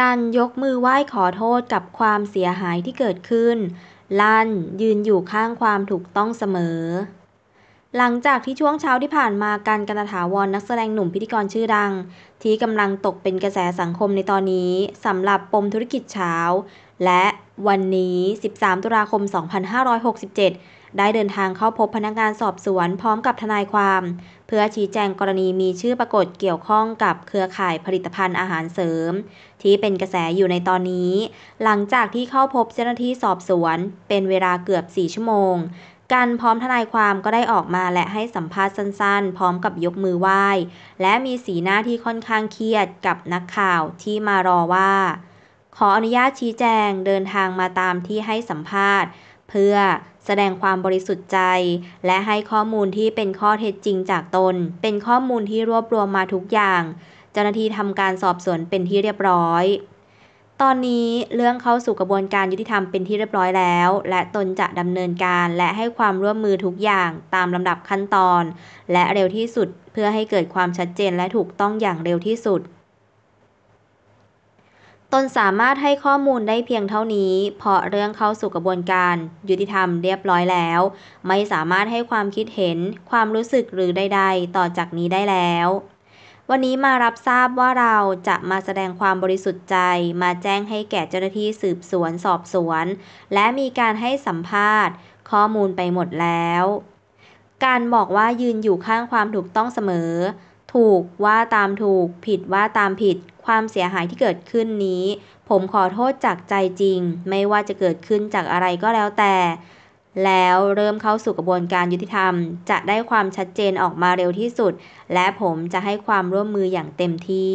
การยกมือไหว้ขอโทษกับความเสียหายที่เกิดขึ้น ลั่นยืนอยู่ข้างความถูกต้องเสมอ หลังจากที่ช่วงเช้าที่ผ่านมาการกันถาวรนนักแสดงหนุ่มพิธีกรชื่อดัง ที่กำลังตกเป็นกระแสสังคมในตอนนี้สำหรับปมธุรกิจเช้า และวันนี้ 13 ตุลาคม 2567 ได้เดินทางเข้าพบพนักงานสอบสวนพร้อมกับทนายความเพื่อชี้แจงกรณีมีชื่อปรากฏเกี่ยวข้องกับเครือข่ายผลิตภัณฑ์อาหารเสริม ที่เป็นกระแสอยู่ในตอนนี้ หลังจากที่เข้าพบเจ้าหน้าที่สอบสวน เป็นเวลาเกือบ 4 ชั่วโมงกันพร้อมทนายความก็ได้ออกมาและให้สัมภาษณ์สั้น ๆ พร้อมกับยกมือไหว้ และมีสีหน้าที่ค่อนข้างเครียดกับนักข่าวที่มารอว่า ขออนุญาตชี้แจงเดินทางมาตามที่ให้สัมภาษณ์ เพื่อแสดงความบริสุทธิ์ใจ และให้ข้อมูลที่เป็นข้อเท็จจริงจากตน เป็นข้อมูลที่รวบรวมมาทุกอย่าง เจ้าหน้าที่ทำการสอบสวนเป็นที่เรียบร้อย ตอนนี้เรื่องเข้าสู่กระบวนการยุติธรรมเป็นที่เรียบร้อยแล้ว และตนจะดำเนินการและให้ความร่วมมือทุกอย่างตามลำดับขั้นตอน และเร็วที่สุดเพื่อให้เกิดความชัดเจนและถูกต้องอย่างเร็วที่สุดตนสามารถให้ข้อมูลได้เพียงเท่านี้ เพราะเรื่องเข้าสู่กระบวนการ ยุติธรรมเรียบร้อยแล้ว ไม่สามารถให้ความคิดเห็นความรู้สึกหรือใด ๆ ต่อจากนี้ได้แล้ว วันนี้มารับทราบว่าเราจะมาแสดงความบริสุทธิ์ใจมาแจ้งให้แก่เจ้าหน้าที่สืบสวนสอบสวน และมีการให้สัมภาษณ์ ข้อมูลไปหมดแล้ว การบอกว่ายืนอยู่ข้างความถูกต้องเสมอ ถูกว่าตามถูก ผิดว่าตามผิดความเสียหายที่เกิดขึ้นนี้ ผมขอโทษจากใจจริง ไม่ว่าจะเกิดขึ้นจากอะไรก็แล้วแต่ แล้วเริ่มเข้าสู่กระบวนการยุติธรรม จะได้ความชัดเจนออกมาเร็วที่สุด และผมจะให้ความร่วมมืออย่างเต็มที่